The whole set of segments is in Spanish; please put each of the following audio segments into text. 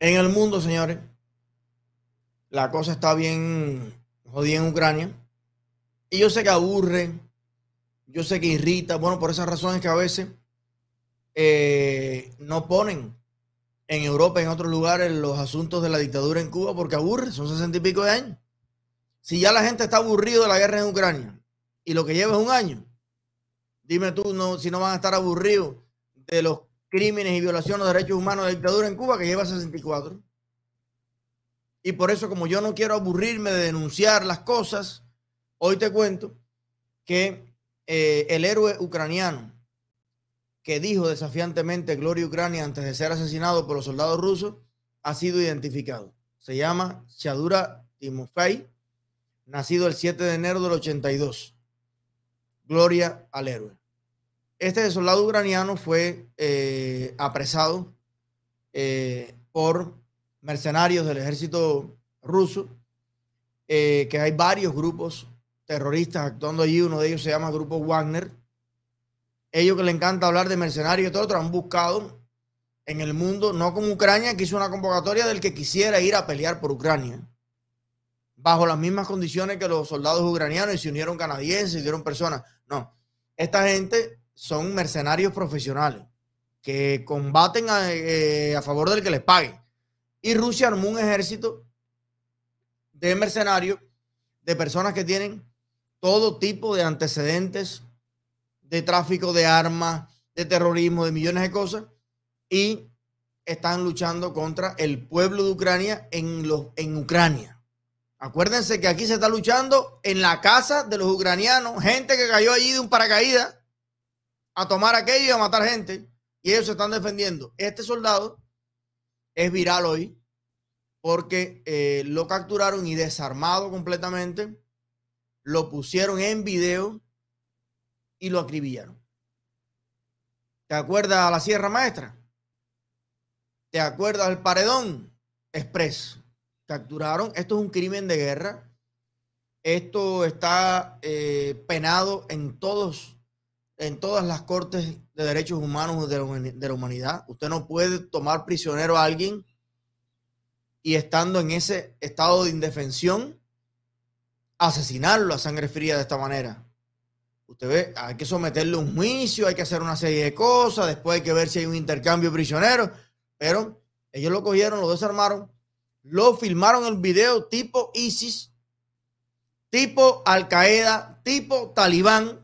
En el mundo, señores, la cosa está bien jodida en Ucrania. Y yo sé que aburre, yo sé que irrita. Bueno, por esas razones que a veces eh, no ponen en Europa en otros lugares los asuntos de la dictadura en Cuba porque aburre, son sesenta y pico de años. Si ya la gente está aburrido de la guerra en Ucrania y lo que lleva es un año, dime tú no, si no van a estar aburridos de los crímenes y violaciones de derechos humanos de dictadura en Cuba que lleva 64. Y por eso, como yo no quiero aburrirme de denunciar las cosas, hoy te cuento que eh, el héroe ucraniano que dijo desafiantemente Gloria Ucrania antes de ser asesinado por los soldados rusos ha sido identificado. Se llama Shadura Timofey, nacido el 7 de enero del 82. Gloria al héroe. Este soldado ucraniano fue eh, apresado eh, por mercenarios del ejército ruso, eh, que hay varios grupos terroristas actuando allí. Uno de ellos se llama Grupo Wagner. Ellos que le encanta hablar de mercenarios y todo han buscado en el mundo, no con Ucrania, que hizo una convocatoria del que quisiera ir a pelear por Ucrania, bajo las mismas condiciones que los soldados ucranianos y se unieron canadienses, se unieron personas. No, esta gente son mercenarios profesionales que combaten eh, a, favor del que les pague. Y Rusia armó un ejército de mercenarios, de personas que tienen todo tipo de antecedentes de tráfico de armas, de terrorismo, de millones de cosas, y están luchando contra el pueblo de Ucrania en, en Ucrania. Acuérdense que aquí se está luchando en la casa de los ucranianos, gente que cayó allí de un paracaídas a tomar aquello y a matar gente. Y ellos se están defendiendo. Este soldado es viral hoy porque eh, lo capturaron y desarmado completamente, lo pusieron en video y lo acribillaron. ¿Te acuerdas a la Sierra Maestra? ¿Te acuerdas al Paredón expreso Capturaron. Esto es un crimen de guerra. Esto está eh, penado en todos en todas las cortes de derechos humanos de la humanidad. Usted no puede tomar prisionero a alguien y estando en ese estado de indefensión, asesinarlo a sangre fría de esta manera. Usted ve, hay que someterle un juicio, hay que hacer una serie de cosas, después hay que ver si hay un intercambio de prisioneros, pero ellos lo cogieron, lo desarmaron, lo filmaron el video tipo ISIS, tipo Al Qaeda, tipo Talibán,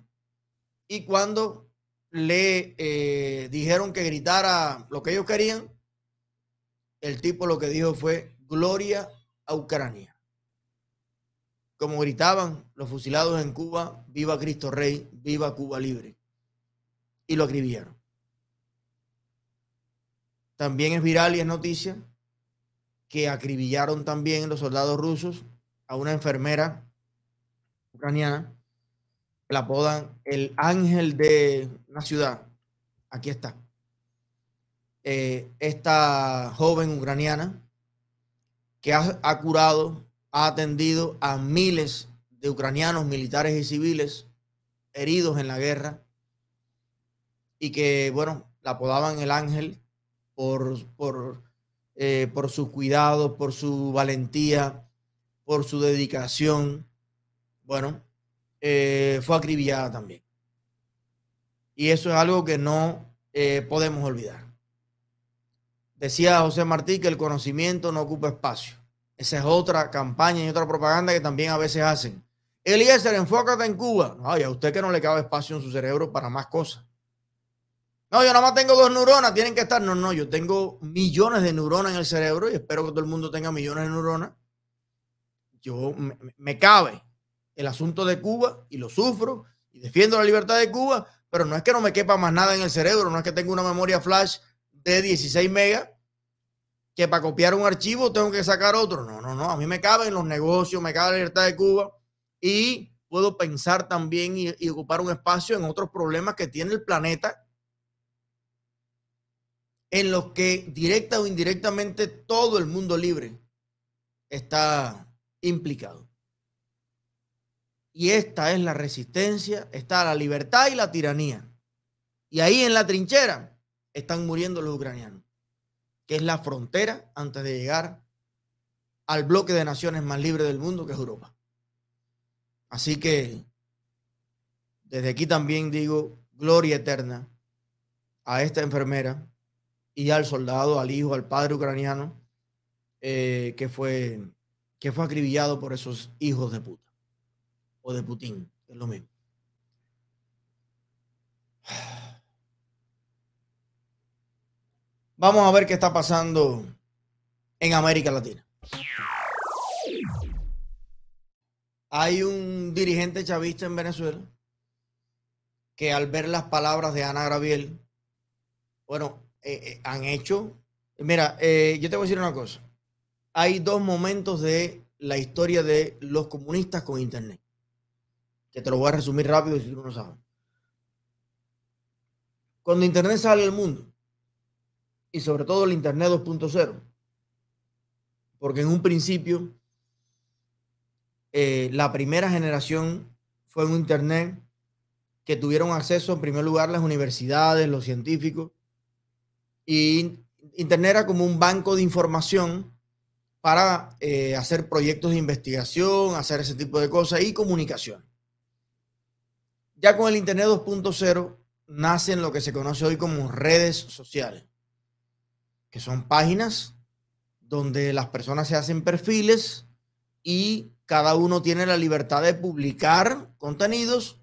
y cuando le eh, dijeron que gritara lo que ellos querían, el tipo lo que dijo fue gloria a Ucrania. Como gritaban los fusilados en Cuba, viva Cristo Rey, viva Cuba libre. Y lo acribieron. También es viral y es noticia que acribillaron también los soldados rusos a una enfermera ucraniana la apodan el ángel de una ciudad. Aquí está. Eh, esta joven ucraniana que ha, curado, ha atendido a miles de ucranianos, militares y civiles heridos en la guerra y que, bueno, la apodaban el ángel por, por, eh, por su cuidado, por su valentía, por su dedicación. Bueno, eh, fue acribillada también. Y eso es algo que no eh, podemos olvidar. Decía José Martí que el conocimiento no ocupa espacio. Esa es otra campaña y otra propaganda que también a veces hacen. Eliezer, enfócate en Cuba. Ay, a usted que no le cabe espacio en su cerebro para más cosas. No, yo nada más tengo dos neuronas, tienen que estar. No, no, yo tengo millones de neuronas en el cerebro y espero que todo el mundo tenga millones de neuronas. Yo me cabe, el asunto de Cuba y lo sufro y defiendo la libertad de Cuba, pero no es que no me quepa más nada en el cerebro, no es que tenga una memoria flash de 16 megas que para copiar un archivo tengo que sacar otro. No, no, no, a mí me caben los negocios, me cabe la libertad de Cuba y puedo pensar también y ocupar un espacio en otros problemas que tiene el planeta en los que directa o indirectamente todo el mundo libre está implicado. Y esta es la resistencia, está la libertad y la tiranía. Y ahí en la trinchera están muriendo los ucranianos, que es la frontera antes de llegar al bloque de naciones más libre del mundo, que es Europa. Así que desde aquí también digo gloria eterna a esta enfermera y al soldado, al hijo, al padre ucraniano eh, que, fue, que fue acribillado por esos hijos de puta de Putin, es lo mismo. Vamos a ver qué está pasando en América Latina. Hay un dirigente chavista en Venezuela que al ver las palabras de Ana Graviel, bueno, eh, eh, han hecho... Mira, eh, yo te voy a decir una cosa. Hay dos momentos de la historia de los comunistas con Internet te lo voy a resumir rápido si tú no sabes. Cuando Internet sale al mundo, y sobre todo el Internet 2.0, porque en un principio eh, la primera generación fue un Internet que tuvieron acceso en primer lugar las universidades, los científicos, y Internet era como un banco de información para eh, hacer proyectos de investigación, hacer ese tipo de cosas y comunicación. Ya con el Internet 2.0 nacen lo que se conoce hoy como redes sociales, que son páginas donde las personas se hacen perfiles y cada uno tiene la libertad de publicar contenidos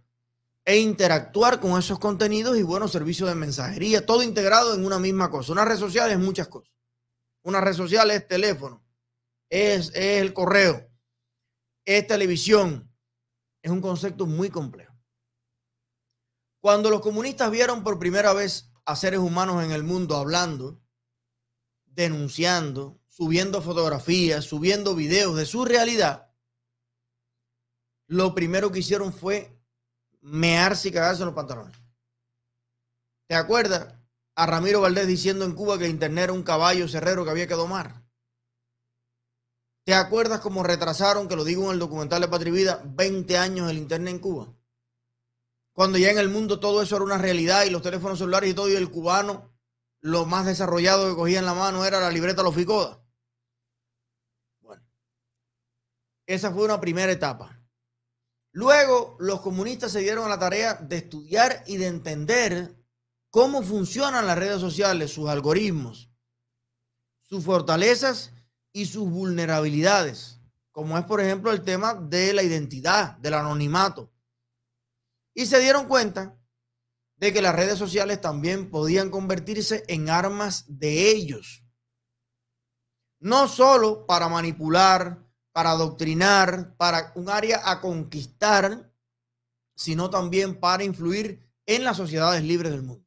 e interactuar con esos contenidos y buenos servicios de mensajería, todo integrado en una misma cosa. Una red social es muchas cosas. Una red social es teléfono, es, es el correo, es televisión. Es un concepto muy complejo. Cuando los comunistas vieron por primera vez a seres humanos en el mundo hablando, denunciando, subiendo fotografías, subiendo videos de su realidad, lo primero que hicieron fue mearse y cagarse en los pantalones. ¿Te acuerdas? A Ramiro Valdés diciendo en Cuba que internet era un caballo cerrero que había que domar. ¿Te acuerdas cómo retrasaron, que lo digo en el documental de Vida, 20 años el internet en Cuba? cuando ya en el mundo todo eso era una realidad y los teléfonos celulares y todo, y el cubano, lo más desarrollado que cogía en la mano era la libreta Los Bueno, esa fue una primera etapa. Luego, los comunistas se dieron a la tarea de estudiar y de entender cómo funcionan las redes sociales, sus algoritmos, sus fortalezas y sus vulnerabilidades, como es por ejemplo el tema de la identidad, del anonimato. Y se dieron cuenta de que las redes sociales también podían convertirse en armas de ellos. No solo para manipular, para adoctrinar, para un área a conquistar, sino también para influir en las sociedades libres del mundo.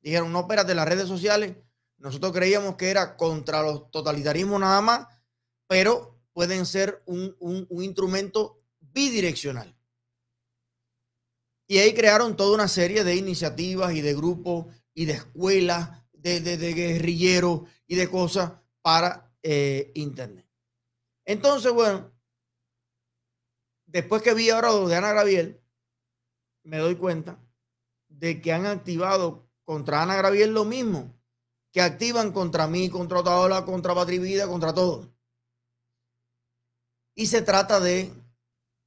Dijeron, no, espérate, las redes sociales, nosotros creíamos que era contra los totalitarismos nada más, pero pueden ser un, un instrumento bidireccional. Y ahí crearon toda una serie de iniciativas y de grupos y de escuelas, de, guerrilleros y de cosas para eh, Internet. Entonces, bueno, después que vi ahora lo de Ana Graviel, me doy cuenta de que han activado contra Ana Graviel lo mismo que activan contra mí, contra Otaola, contra Vida, contra todo. Y se trata de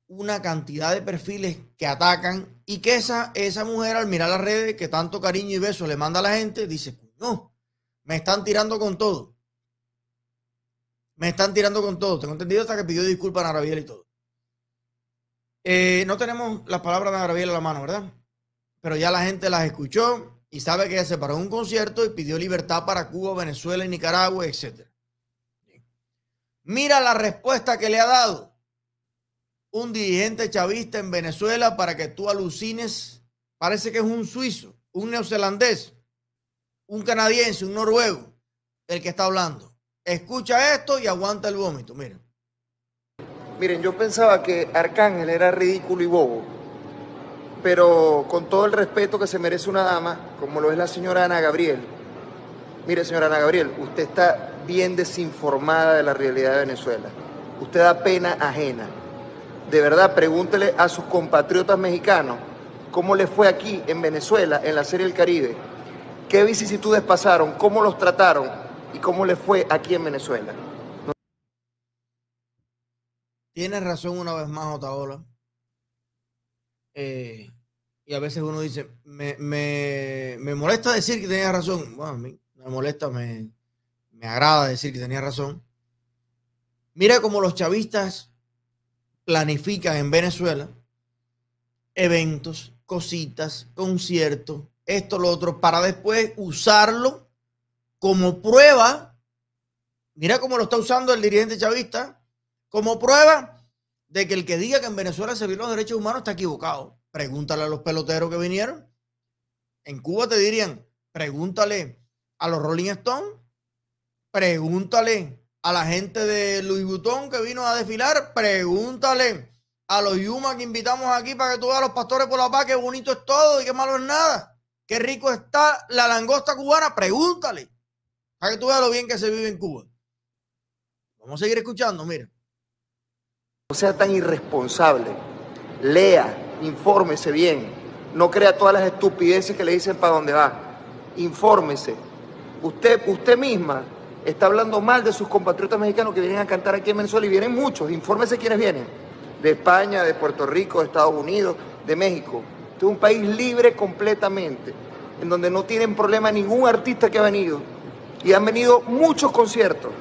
una cantidad de perfiles que atacan y que esa, esa mujer al mirar las redes que tanto cariño y beso le manda a la gente, dice, no, me están tirando con todo. Me están tirando con todo. Tengo entendido hasta que pidió disculpas a Narabiel y todo. Eh, no tenemos las palabras de Narabiel a la mano, ¿verdad? Pero ya la gente las escuchó y sabe que se paró un concierto y pidió libertad para Cuba, Venezuela y Nicaragua, etc. Mira la respuesta que le ha dado un dirigente chavista en Venezuela para que tú alucines. Parece que es un suizo, un neozelandés, un canadiense, un noruego, el que está hablando. Escucha esto y aguanta el vómito, miren. Miren, yo pensaba que Arcángel era ridículo y bobo, pero con todo el respeto que se merece una dama, como lo es la señora Ana Gabriel, mire señora Ana Gabriel, usted está bien desinformada de la realidad de Venezuela. Usted da pena ajena de verdad, pregúntele a sus compatriotas mexicanos cómo les fue aquí en Venezuela, en la Serie del Caribe, qué vicisitudes pasaron, cómo los trataron y cómo les fue aquí en Venezuela. Tienes razón una vez más, Otaola. Eh, y a veces uno dice, me, molesta decir que tenía razón. Bueno, a mí me molesta, me, me agrada decir que tenía razón. Mira cómo los chavistas Planifican en Venezuela eventos, cositas, conciertos, esto, lo otro, para después usarlo como prueba. Mira cómo lo está usando el dirigente chavista, como prueba de que el que diga que en Venezuela se violan los derechos humanos está equivocado. Pregúntale a los peloteros que vinieron. En Cuba te dirían, pregúntale a los Rolling Stones, pregúntale a la gente de Luis Butón que vino a desfilar, pregúntale a los Yuma que invitamos aquí para que tú veas a los pastores por la paz, qué bonito es todo y qué malo es nada, qué rico está la langosta cubana, pregúntale para que tú veas lo bien que se vive en Cuba. Vamos a seguir escuchando, mira. No sea tan irresponsable, lea, infórmese bien, no crea todas las estupideces que le dicen para dónde va, infórmese. Usted, usted misma está hablando mal de sus compatriotas mexicanos que vienen a cantar aquí en Venezuela y vienen muchos, infórmese quiénes vienen, de España, de Puerto Rico, de Estados Unidos, de México. Este es un país libre completamente, en donde no tienen problema ningún artista que ha venido y han venido muchos conciertos.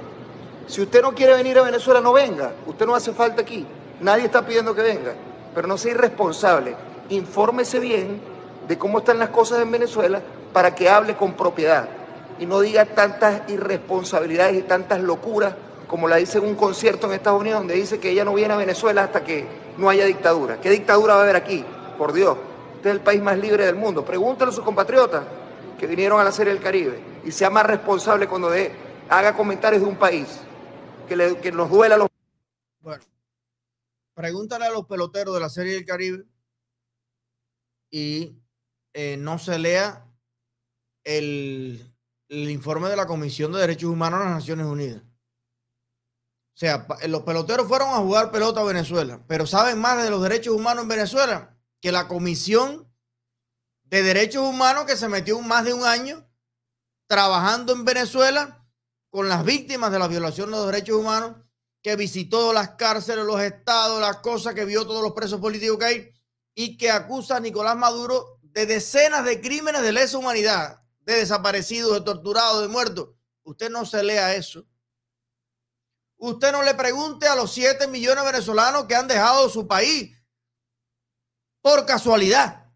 Si usted no quiere venir a Venezuela, no venga, usted no hace falta aquí, nadie está pidiendo que venga, pero no sea irresponsable, infórmese bien de cómo están las cosas en Venezuela para que hable con propiedad y no diga tantas irresponsabilidades y tantas locuras como la dice en un concierto en Estados Unidos donde dice que ella no viene a Venezuela hasta que no haya dictadura. ¿Qué dictadura va a haber aquí? Por Dios, este es el país más libre del mundo. Pregúntale a sus compatriotas que vinieron a la Serie del Caribe y sea más responsable cuando de, haga comentarios de un país que, nos duela a los... Bueno, pregúntale a los peloteros de la Serie del Caribe y eh, no se lea el el informe de la Comisión de Derechos Humanos de las Naciones Unidas. O sea, eh, los peloteros fueron a jugar pelota a Venezuela, pero saben más de los derechos humanos en Venezuela que la Comisión de Derechos Humanos que se metió más de un año trabajando en Venezuela con las víctimas de la violación de los derechos humanos, que visitó las cárceles, los estados, las cosas, que vio todos los presos políticos que hay y que acusa a Nicolás Maduro de decenas de crímenes de lesa humanidad de desaparecidos, de torturados, de muertos. Usted no se lea eso. Usted no le pregunte a los 7 millones de venezolanos que han dejado su país por casualidad.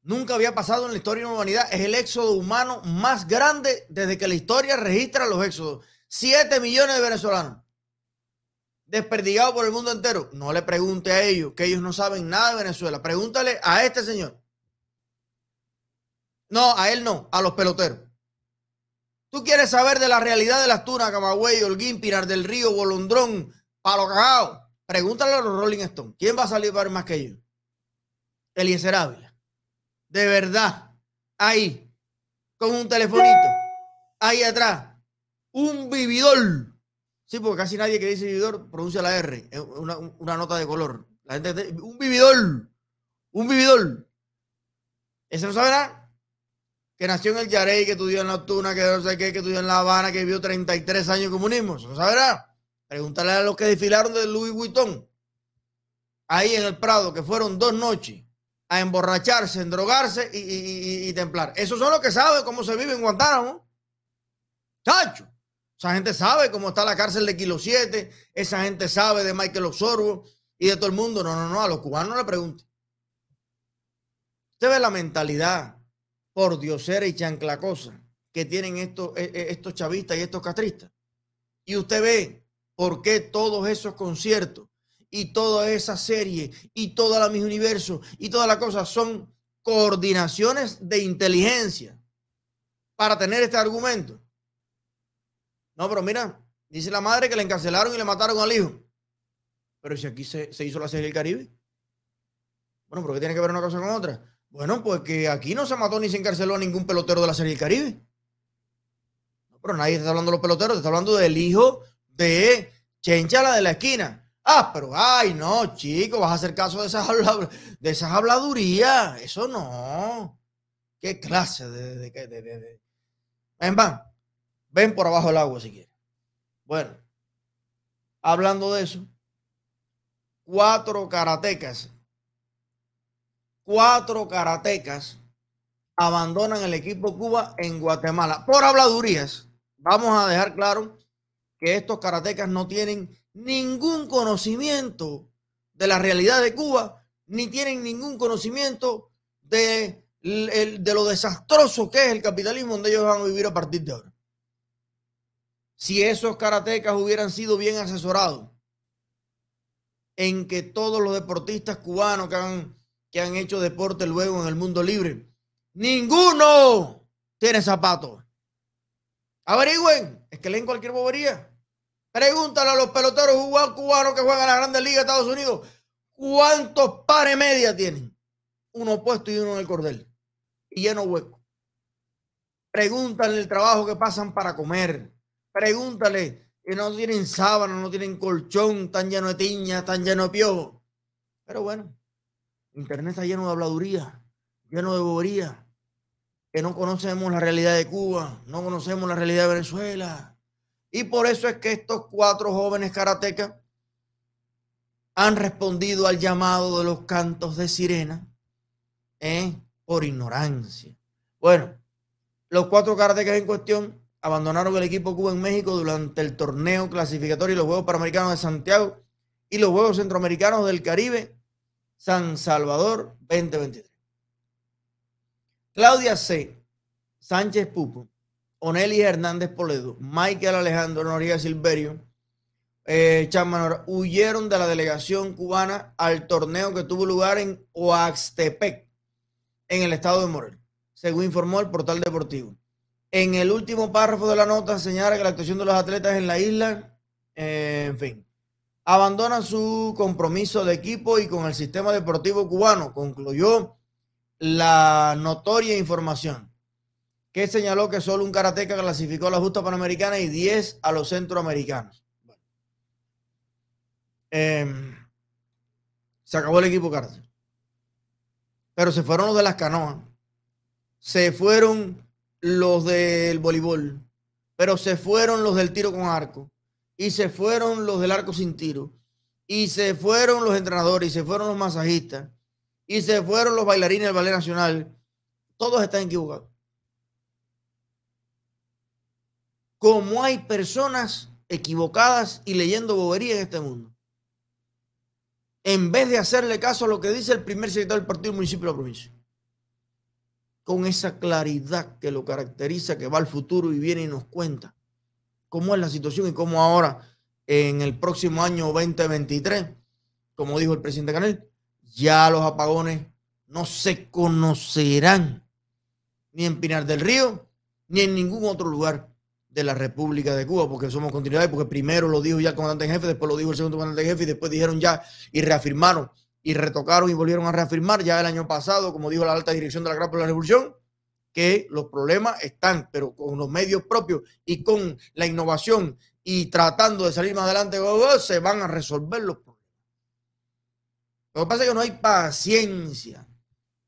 Nunca había pasado en la historia de la humanidad. Es el éxodo humano más grande desde que la historia registra los éxodos. 7 millones de venezolanos desperdigados por el mundo entero. No le pregunte a ellos, que ellos no saben nada de Venezuela. Pregúntale a este señor. No, a él no, a los peloteros. Tú quieres saber de la realidad de las tunas, Camagüey, el Pirar del Río, Bolondrón, Palo Cagao. Pregúntale a los Rolling Stone. ¿Quién va a salir para más que ellos? Eliezer Ávila. De verdad. Ahí. Con un telefonito. Ahí atrás. Un vividor. Sí, porque casi nadie que dice vividor pronuncia la R. Una, una nota de color. La gente, un vividor. Un vividor. Ese no sabe que nació en el Yarey, que estudió en la Tuna, que no sé qué, que estudió en La Habana, que vivió 33 años de comunismo. Eso sabrá. Pregúntale a los que desfilaron de Louis Vuitton, ahí en el Prado, que fueron dos noches a emborracharse, en drogarse y, templar. Esos son los que saben cómo se vive en Guantánamo. Chacho. Esa gente sabe cómo está la cárcel de Kilo 7, esa gente sabe de Michael Osorbo y de todo el mundo. No, no, no, a los cubanos no le pregunten. Usted ve la mentalidad por diosera y chanclacosa que tienen estos, e, e, estos chavistas y estos catristas. Y usted ve por qué todos esos conciertos y toda esa serie y toda la mis Universo y todas las cosas son coordinaciones de inteligencia para tener este argumento. No, pero mira, dice la madre que le encarcelaron y le mataron al hijo. Pero si aquí se, se hizo la serie del Caribe. Bueno, porque tiene que ver una cosa con otra. Bueno, pues que aquí no se mató ni se encarceló a ningún pelotero de la Serie del Caribe. pero nadie está hablando de los peloteros, está hablando del hijo de Chencha, la de la esquina. Ah, pero ay, no, chico, vas a hacer caso de esas, de esas habladurías. Eso no. ¿Qué clase de, de, Ven, van. Ven por abajo el agua si quieres. Bueno, hablando de eso, cuatro karatecas cuatro karatecas abandonan el equipo Cuba en Guatemala por habladurías. Vamos a dejar claro que estos karatecas no tienen ningún conocimiento de la realidad de Cuba, ni tienen ningún conocimiento de, de lo desastroso que es el capitalismo donde ellos van a vivir a partir de ahora. Si esos karatecas hubieran sido bien asesorados en que todos los deportistas cubanos que han que han hecho deporte luego en el mundo libre. Ninguno tiene zapatos. Averigüen, es que leen cualquier bobería. Pregúntale a los peloteros cubanos que juegan en la Grande Liga de Estados Unidos cuántos pares media tienen. Uno puesto y uno en el cordel. Y lleno hueco. Pregúntale el trabajo que pasan para comer. Pregúntale que no tienen sábana, no tienen colchón, tan lleno de tiña, tan lleno de piojo. Pero bueno, Internet está lleno de habladuría, lleno de bobería, que no conocemos la realidad de Cuba, no conocemos la realidad de Venezuela. Y por eso es que estos cuatro jóvenes karatecas han respondido al llamado de los cantos de sirena ¿eh? por ignorancia. Bueno, los cuatro karatecas en cuestión abandonaron el equipo Cuba en México durante el torneo clasificatorio y los Juegos Panamericanos de Santiago y los Juegos Centroamericanos del Caribe San Salvador 2023. Claudia C. Sánchez Pupo, Onelis Hernández Poledo, Michael Alejandro Noriega Silverio, eh, huyeron de la delegación cubana al torneo que tuvo lugar en Oaxtepec, en el estado de Morelos, según informó el portal deportivo. En el último párrafo de la nota señala que la actuación de los atletas en la isla, eh, en fin, Abandona su compromiso de equipo y con el sistema deportivo cubano, concluyó la notoria información que señaló que solo un karateca clasificó a la justa panamericana y 10 a los centroamericanos. Em, se acabó el equipo cárcel. Pero se fueron los de las canoas, se fueron los del voleibol, pero se fueron los del tiro con arco, y se fueron los del arco sin tiro, y se fueron los entrenadores, y se fueron los masajistas, y se fueron los bailarines del Ballet Nacional. Todos están equivocados. Como hay personas equivocadas y leyendo boberías en este mundo. En vez de hacerle caso a lo que dice el primer secretario del partido municipio de la provincia. Con esa claridad que lo caracteriza, que va al futuro y viene y nos cuenta cómo es la situación y cómo ahora, en el próximo año 2023, como dijo el presidente Canel, ya los apagones no se conocerán ni en Pinar del Río ni en ningún otro lugar de la República de Cuba, porque somos continuidad, porque primero lo dijo ya el comandante en jefe, después lo dijo el segundo comandante en jefe, y después dijeron ya y reafirmaron y retocaron y volvieron a reafirmar ya el año pasado, como dijo la alta dirección de la Gran de la Revolución, que los problemas están, pero con los medios propios y con la innovación y tratando de salir más adelante, oh, oh, se van a resolver los problemas. Lo que pasa es que no hay paciencia.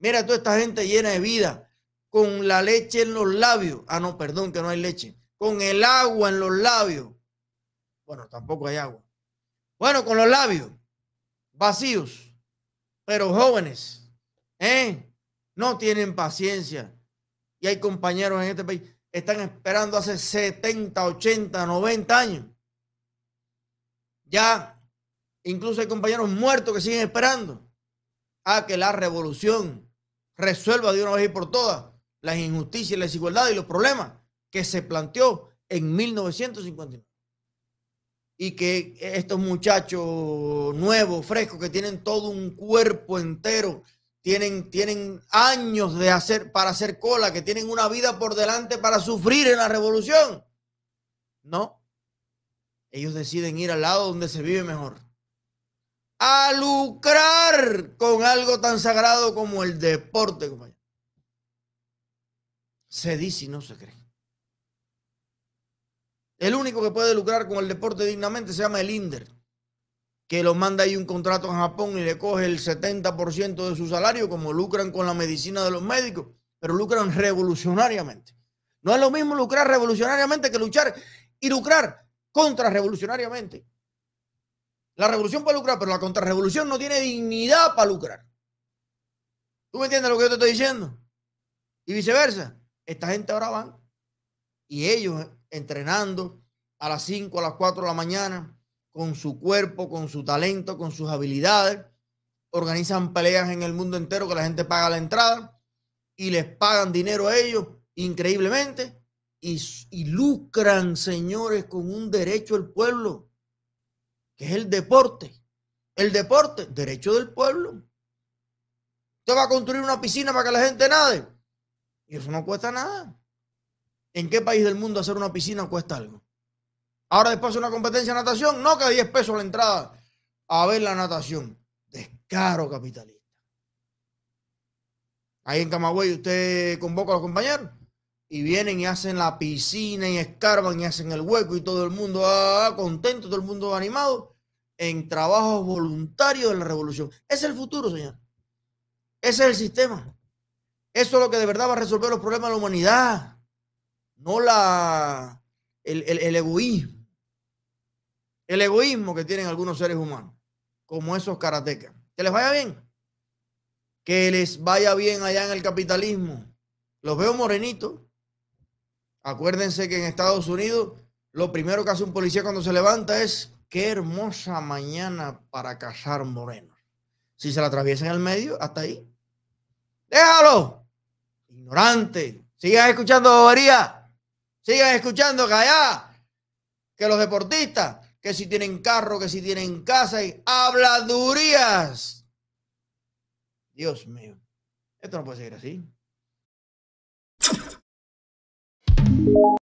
Mira, toda esta gente llena de vida, con la leche en los labios. Ah, no, perdón, que no hay leche. Con el agua en los labios. Bueno, tampoco hay agua. Bueno, con los labios vacíos, pero jóvenes, ¿eh? No tienen paciencia hay compañeros en este país, están esperando hace 70, 80, 90 años. Ya incluso hay compañeros muertos que siguen esperando a que la revolución resuelva de una vez y por todas las injusticias, la desigualdad y los problemas que se planteó en 1959. Y que estos muchachos nuevos, frescos, que tienen todo un cuerpo entero tienen, años de hacer, para hacer cola, que tienen una vida por delante para sufrir en la revolución. No. Ellos deciden ir al lado donde se vive mejor. A lucrar con algo tan sagrado como el deporte, Se dice y no se cree. El único que puede lucrar con el deporte dignamente se llama el INDER que lo manda ahí un contrato en Japón y le coge el 70% de su salario, como lucran con la medicina de los médicos, pero lucran revolucionariamente. No es lo mismo lucrar revolucionariamente que luchar y lucrar contrarrevolucionariamente. La revolución puede lucrar, pero la contrarrevolución no tiene dignidad para lucrar. ¿Tú me entiendes lo que yo te estoy diciendo? Y viceversa. Esta gente ahora van y ellos entrenando a las 5, a las 4 de la mañana, con su cuerpo, con su talento, con sus habilidades. Organizan peleas en el mundo entero que la gente paga la entrada y les pagan dinero a ellos increíblemente y, lucran, señores, con un derecho del pueblo, que es el deporte. El deporte, derecho del pueblo. Usted va a construir una piscina para que la gente nade. Y eso no cuesta nada. ¿En qué país del mundo hacer una piscina cuesta algo? Ahora después de una competencia de natación, no que 10 pesos la entrada a ver la natación. Descaro capitalista. Ahí en Camagüey usted convoca a los compañeros y vienen y hacen la piscina y escarban y hacen el hueco y todo el mundo ah, contento, todo el mundo animado en trabajos voluntarios de la revolución. Ese Es el futuro, señor. Ese es el sistema. Eso es lo que de verdad va a resolver los problemas de la humanidad. No la, el egoísmo el egoísmo que tienen algunos seres humanos, como esos karatecas. Que les vaya bien. Que les vaya bien allá en el capitalismo. Los veo morenitos. Acuérdense que en Estados Unidos lo primero que hace un policía cuando se levanta es qué hermosa mañana para cazar morenos. Si se la atraviesa en el medio, hasta ahí. Déjalo. Ignorante. Sigan escuchando bobería. Sigan escuchando que allá, que los deportistas que si tienen carro, que si tienen casa y habladurías. Dios mío, esto no puede seguir así.